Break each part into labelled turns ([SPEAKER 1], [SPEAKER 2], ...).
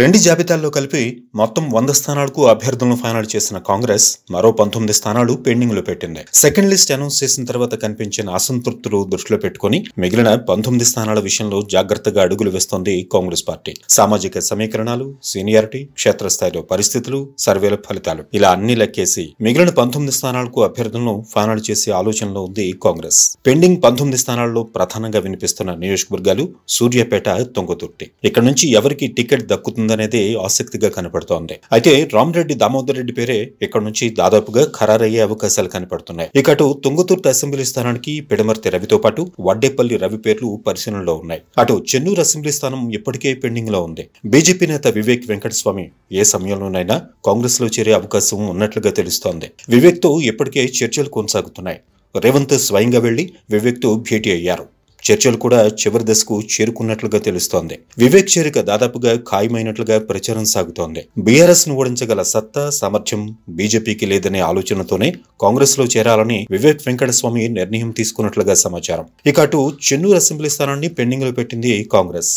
[SPEAKER 1] రెండు జాబితాల్లో కలిపి మొత్తం వంద స్థానాలకు అభ్యర్థులను ఫైనల్ చేసిన కాంగ్రెస్ మరో పంతొమ్మిది స్థానాలు లో పెట్టింది సెకండ్ లిస్ట్ అనౌన్స్ చేసిన తర్వాత కనిపించిన అసంతృప్తులు దృష్టిలో పెట్టుకుని మిగిలిన పంతొమ్మిది స్థానాల విషయంలో జాగ్రత్తగా అడుగులు వేస్తోంది కాంగ్రెస్ పార్టీ సామాజిక సమీకరణాలు సీనియారిటీ క్షేత్రస్థాయిలో పరిస్థితులు సర్వేల ఫలితాలు ఇలా అన్ని లెక్కేసి మిగిలిన పంతొమ్మిది స్థానాలకు అభ్యర్థులను ఫైనల్ చేసే ఆలోచనలో ఉంది కాంగ్రెస్ పెండింగ్ పంతొమ్మిది స్థానాల్లో ప్రధానంగా వినిపిస్తున్న నియోజకవర్గాలు సూర్యాపేట తొంగతుర్తి ఇక్కడ నుంచి ఎవరికి టికెట్ దక్కుతుంది జరుగుతుందనేది ఆసక్తిగా కనపడుతోంది అయితే రామరెడ్డి దామోదర్ రెడ్డి పేరే ఇక్కడ నుంచి దాదాపుగా ఖరారయ్యే అవకాశాలు కనపడుతున్నాయి ఇక అటు తుంగతుర్తి అసెంబ్లీ స్థానానికి పిడమర్తి రవితో పాటు వడ్డేపల్లి రవి పేర్లు పరిశీలనలో ఉన్నాయి అటు చెన్నూరు అసెంబ్లీ స్థానం ఇప్పటికే పెండింగ్ లో ఉంది బీజేపీ నేత వివేక్ వెంకటస్వామి ఏ సమయంలోనైనా కాంగ్రెస్ లో చేరే అవకాశం ఉన్నట్లుగా తెలుస్తోంది వివేక్ తో ఇప్పటికే చర్చలు కొనసాగుతున్నాయి రేవంత్ స్వయంగా వెళ్లి వివేక్ తో భేటీ అయ్యారు చర్చలు కూడా చివరి దశకు చేరుకున్నట్లుగా తెలుస్తోంది వివేక్ చేరిక దాదాపుగా ఖాయమైనట్లుగా ప్రచారం సాగుతోంది బీఆర్ఎస్ ను ఓడించగల సత్తా సామర్థ్యం బీజేపీకి లేదనే ఆలోచనతోనే కాంగ్రెస్ లో చేరాలని వివేక్ వెంకటస్వామి నిర్ణయం తీసుకున్నట్లుగా సమాచారం ఇక అటు చెన్నూరు అసెంబ్లీ స్థానాన్ని పెండింగ్ లో పెట్టింది కాంగ్రెస్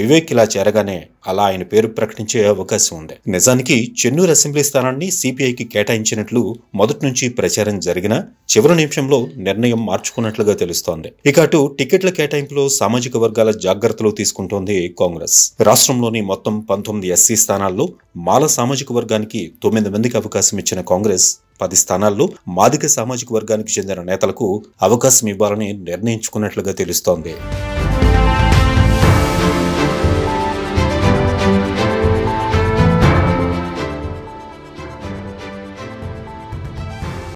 [SPEAKER 1] వివేక్ ఇలా చేరగానే అలా ఆయన పేరు ప్రకటించే అవకాశం ఉంది నిజానికి చెన్నూరు అసెంబ్లీ స్థానాన్ని సిపిఐకి కేటాయించినట్లు మొదటి నుంచి ప్రచారం జరిగిన చివరి నిమిషంలో నిర్ణయం మార్చుకున్నట్లుగా తెలుస్తోంది ఇక అటు టికెట్ల కేటాయింపులో సామాజిక వర్గాల జాగ్రత్తలు తీసుకుంటోంది కాంగ్రెస్ రాష్ట్రంలోని మొత్తం పంతొమ్మిది ఎస్సీ స్థానాల్లో మాల సామాజిక వర్గానికి తొమ్మిది మందికి అవకాశం ఇచ్చిన కాంగ్రెస్ పది స్థానాల్లో మాదిక సామాజిక వర్గానికి చెందిన నేతలకు అవకాశం ఇవ్వాలని నిర్ణయించుకున్నట్లుగా తెలుస్తోంది